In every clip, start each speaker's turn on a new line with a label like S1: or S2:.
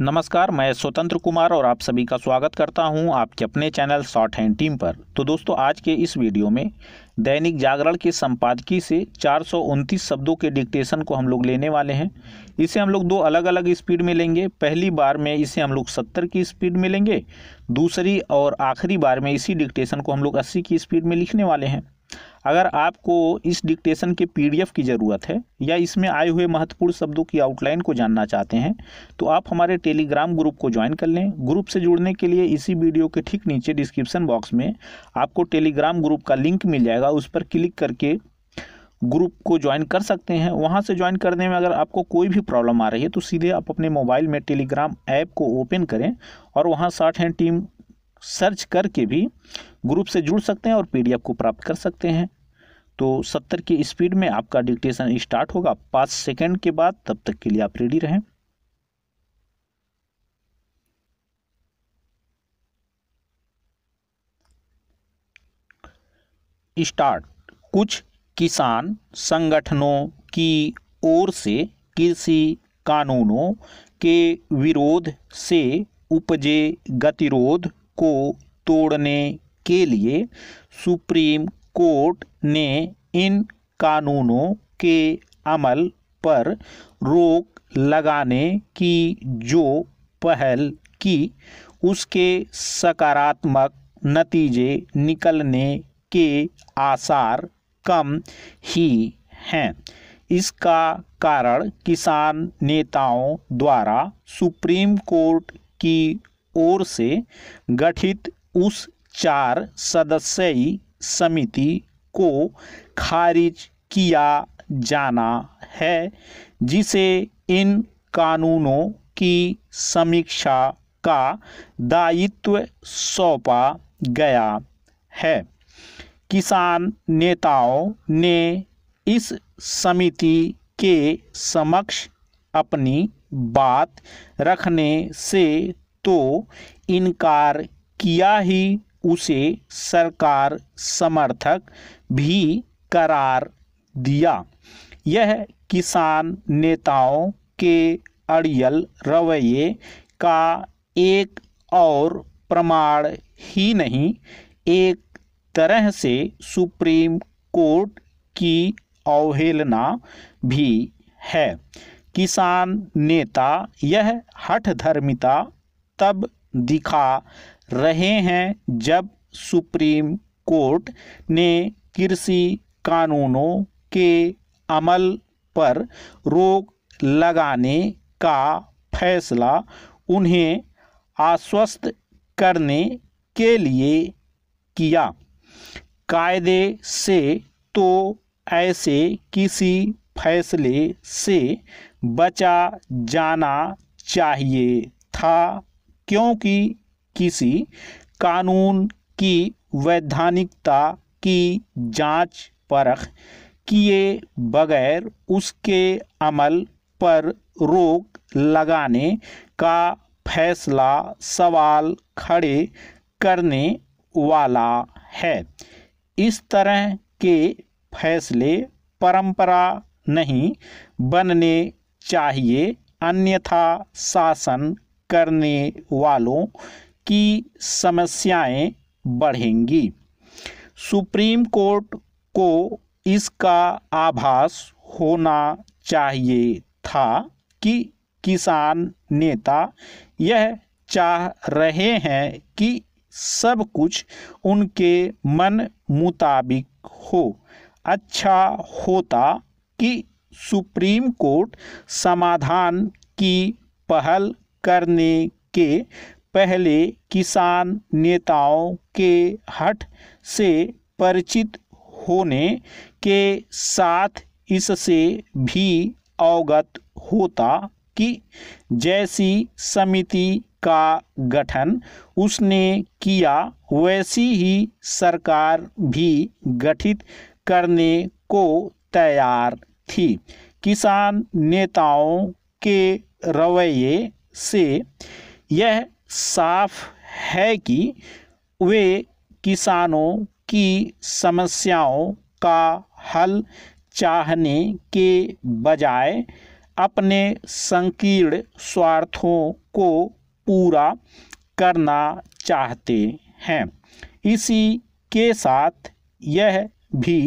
S1: नमस्कार मैं स्वतंत्र कुमार और आप सभी का स्वागत करता हूं आपके अपने चैनल शॉर्ट हैंड टीम पर तो दोस्तों आज के इस वीडियो में दैनिक जागरण के संपादकीय से चार शब्दों के डिक्टेशन को हम लोग लेने वाले हैं इसे हम लोग दो अलग अलग स्पीड में लेंगे पहली बार में इसे हम लोग सत्तर की स्पीड में लेंगे दूसरी और आखिरी बार में इसी डिक्टेशन को हम लोग अस्सी की स्पीड में लिखने वाले हैं अगर आपको इस डिक्टेशन के पीडीएफ की ज़रूरत है या इसमें आए हुए महत्वपूर्ण शब्दों की आउटलाइन को जानना चाहते हैं तो आप हमारे टेलीग्राम ग्रुप को ज्वाइन कर लें ग्रुप से जुड़ने के लिए इसी वीडियो के ठीक नीचे डिस्क्रिप्शन बॉक्स में आपको टेलीग्राम ग्रुप का लिंक मिल जाएगा उस पर क्लिक करके ग्रुप को ज्वाइन कर सकते हैं वहाँ से ज्वाइन करने में अगर आपको कोई भी प्रॉब्लम आ रही है तो सीधे आप अपने मोबाइल में टेलीग्राम ऐप को ओपन करें और वहाँ साठ हैंड टीम सर्च करके भी ग्रुप से जुड़ सकते हैं और पीडीएफ को प्राप्त कर सकते हैं तो सत्तर की स्पीड में आपका डिक्टेशन स्टार्ट होगा पाँच सेकेंड के बाद तब तक के लिए आप रेडी रहें स्टार्ट कुछ किसान संगठनों की ओर से कृषि कानूनों के विरोध से उपजे गतिरोध को तोड़ने के लिए सुप्रीम कोर्ट ने इन कानूनों के अमल पर रोक लगाने की जो पहल की उसके सकारात्मक नतीजे निकलने के आसार कम ही हैं इसका कारण किसान नेताओं द्वारा सुप्रीम कोर्ट की ओर से गठित उस चार सदस्यी समिति को खारिज किया जाना है जिसे इन कानूनों की समीक्षा का दायित्व सौंपा गया है किसान नेताओं ने इस समिति के समक्ष अपनी बात रखने से तो इनकार किया ही उसे सरकार समर्थक भी करार दिया यह किसान नेताओं के अड़ियल रवैये का एक और प्रमाण ही नहीं एक तरह से सुप्रीम कोर्ट की अवहेलना भी है किसान नेता यह हठधर्मिता तब दिखा रहे हैं जब सुप्रीम कोर्ट ने कृषि कानूनों के अमल पर रोक लगाने का फैसला उन्हें आश्वस्त करने के लिए किया कायदे से तो ऐसे किसी फैसले से बचा जाना चाहिए था क्योंकि किसी कानून की वैधानिकता की जांच परख किए बगैर उसके अमल पर रोक लगाने का फैसला सवाल खड़े करने वाला है इस तरह के फैसले परंपरा नहीं बनने चाहिए अन्यथा शासन करने वालों की समस्याएं बढ़ेंगी सुप्रीम कोर्ट को इसका आभास होना चाहिए था कि किसान नेता यह चाह रहे हैं कि सब कुछ उनके मन मुताबिक हो अच्छा होता कि सुप्रीम कोर्ट समाधान की पहल करने के पहले किसान नेताओं के हट से परिचित होने के साथ इससे भी अवगत होता कि जैसी समिति का गठन उसने किया वैसी ही सरकार भी गठित करने को तैयार थी किसान नेताओं के रवैये से यह साफ है कि वे किसानों की समस्याओं का हल चाहने के बजाय अपने संकीर्ण स्वार्थों को पूरा करना चाहते हैं इसी के साथ यह भी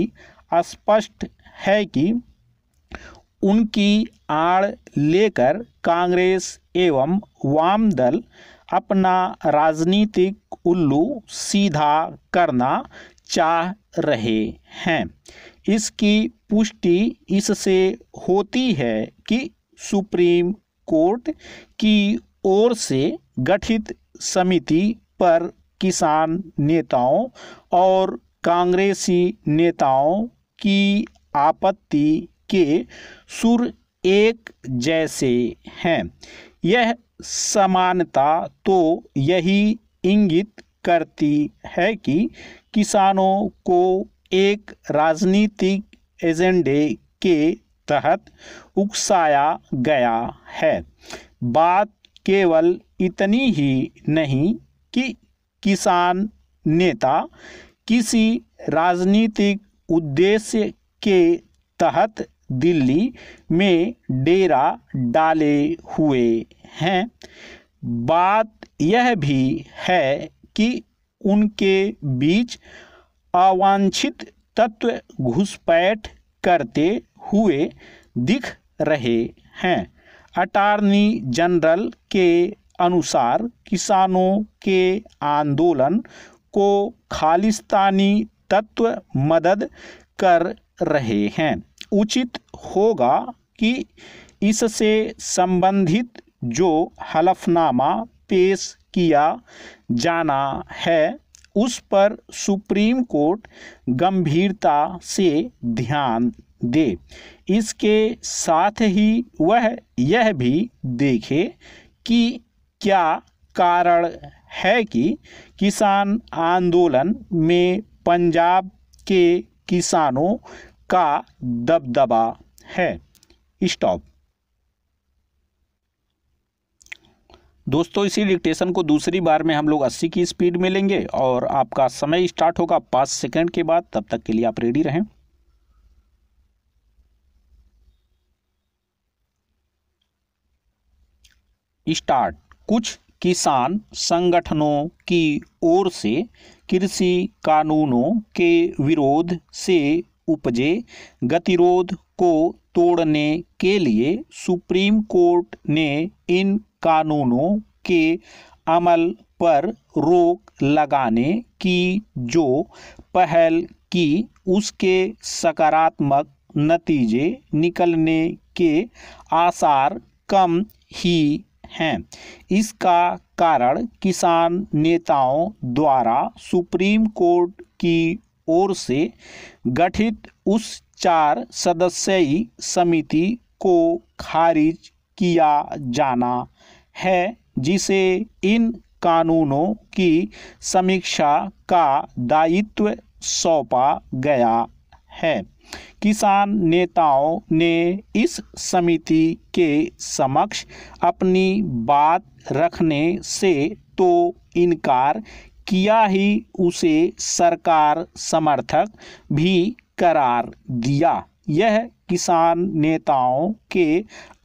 S1: स्पष्ट है कि उनकी आड़ लेकर कांग्रेस एवं वाम दल अपना राजनीतिक उल्लू सीधा करना चाह रहे हैं इसकी पुष्टि इससे होती है कि सुप्रीम कोर्ट की ओर से गठित समिति पर किसान नेताओं और कांग्रेसी नेताओं की आपत्ति के सुर एक जैसे हैं यह समानता तो यही इंगित करती है कि किसानों को एक राजनीतिक एजेंडे के तहत उकसाया गया है बात केवल इतनी ही नहीं कि किसान नेता किसी राजनीतिक उद्देश्य के तहत दिल्ली में डेरा डाले हुए हैं बात यह भी है कि उनके बीच अवांछित तत्व घुसपैठ करते हुए दिख रहे हैं अटारनी जनरल के अनुसार किसानों के आंदोलन को खालिस्तानी तत्व मदद कर रहे हैं उचित होगा कि इससे संबंधित जो हलफनामा पेश किया जाना है उस पर सुप्रीम कोर्ट गंभीरता से ध्यान दे इसके साथ ही वह यह भी देखे कि क्या कारण है कि किसान आंदोलन में पंजाब के किसानों का दबदबा है स्टॉप दोस्तों इसी डिक्टेशन को दूसरी बार में हम लोग 80 की स्पीड में लेंगे और आपका समय स्टार्ट होगा पाँच सेकंड के बाद तब तक के लिए आप रेडी रहें स्टार्ट कुछ किसान संगठनों की ओर से कृषि कानूनों के विरोध से उपजे गतिरोध को तोड़ने के लिए सुप्रीम कोर्ट ने इन कानूनों के अमल पर रोक लगाने की जो पहल की उसके सकारात्मक नतीजे निकलने के आसार कम ही हैं इसका कारण किसान नेताओं द्वारा सुप्रीम कोर्ट की ओर से गठित उस चार सदस्यी समिति को खारिज किया जाना है जिसे इन कानूनों की समीक्षा का दायित्व सौंपा गया है किसान नेताओं ने इस समिति के समक्ष अपनी बात रखने से तो इनकार किया ही उसे सरकार समर्थक भी करार दिया यह किसान नेताओं के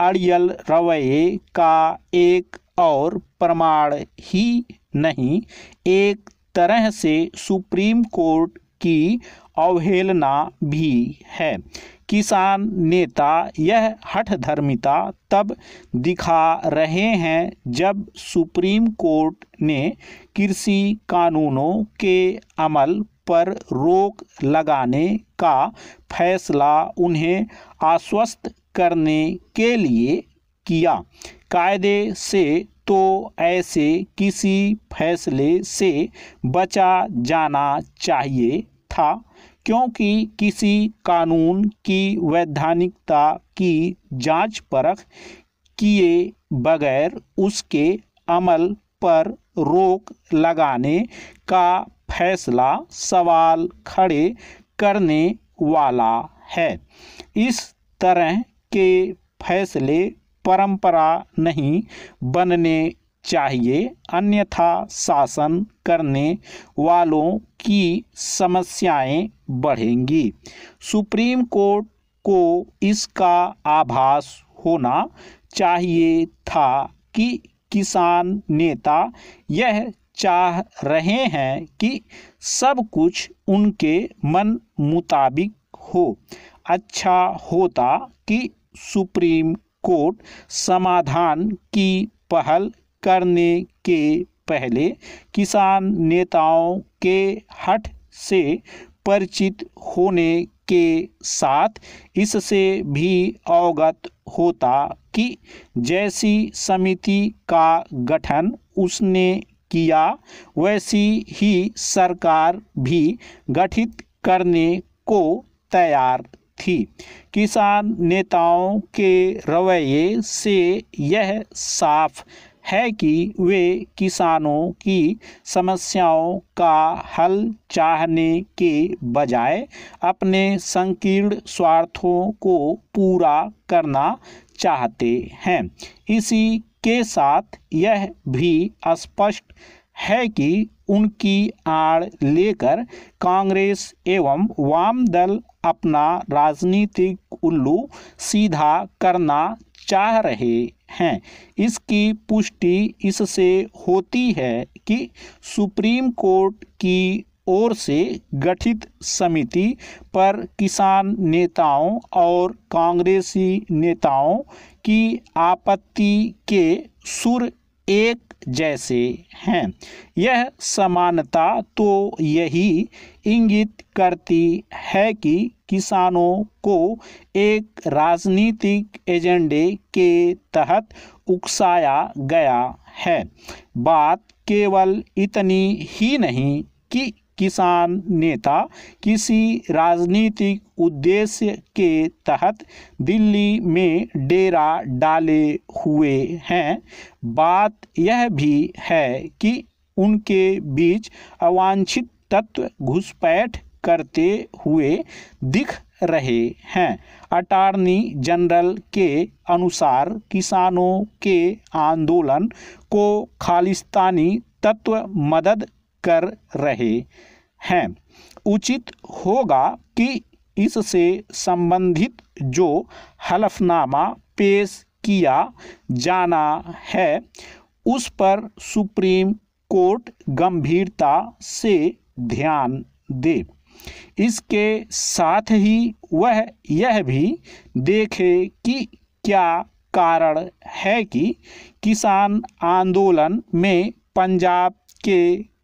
S1: अड़ियल रवैये का एक और प्रमाण ही नहीं एक तरह से सुप्रीम कोर्ट की अवहेलना भी है किसान नेता यह हठधर्मिता तब दिखा रहे हैं जब सुप्रीम कोर्ट ने कृषि कानूनों के अमल पर रोक लगाने का फैसला उन्हें आश्वस्त करने के लिए किया कायदे से तो ऐसे किसी फैसले से बचा जाना चाहिए था क्योंकि किसी कानून की वैधानिकता की जांच परख किए बगैर उसके अमल पर रोक लगाने का फैसला सवाल खड़े करने वाला है इस तरह के फैसले परंपरा नहीं बनने चाहिए अन्यथा शासन करने वालों की समस्याएं बढ़ेंगी सुप्रीम कोर्ट को इसका आभास होना चाहिए था कि किसान नेता यह चाह रहे हैं कि सब कुछ उनके मन मुताबिक हो अच्छा होता कि सुप्रीम कोर्ट समाधान की पहल करने के पहले किसान नेताओं के हट से परिचित होने के साथ इससे भी अवगत होता कि जैसी समिति का गठन उसने किया वैसी ही सरकार भी गठित करने को तैयार थी किसान नेताओं के रवैये से यह साफ है कि वे किसानों की समस्याओं का हल चाहने के बजाय अपने संकीर्ण स्वार्थों को पूरा करना चाहते हैं इसी के साथ यह भी स्पष्ट है कि उनकी आड़ लेकर कांग्रेस एवं वाम दल अपना राजनीतिक उल्लू सीधा करना चाह रहे हैं इसकी पुष्टि इससे होती है कि सुप्रीम कोर्ट की ओर से गठित समिति पर किसान नेताओं और कांग्रेसी नेताओं की आपत्ति के सुर एक जैसे हैं यह समानता तो यही इंगित करती है कि किसानों को एक राजनीतिक एजेंडे के तहत उकसाया गया है बात केवल इतनी ही नहीं कि किसान नेता किसी राजनीतिक उद्देश्य के तहत दिल्ली में डेरा डाले हुए हैं बात यह भी है कि उनके बीच अवांछित तत्व घुसपैठ करते हुए दिख रहे हैं अटारनी जनरल के अनुसार किसानों के आंदोलन को खालिस्तानी तत्व मदद कर रहे हैं उचित होगा कि इससे संबंधित जो हलफनामा पेश किया जाना है उस पर सुप्रीम कोर्ट गंभीरता से ध्यान दे इसके साथ ही वह यह भी देखे कि क्या कारण है कि किसान आंदोलन में पंजाब के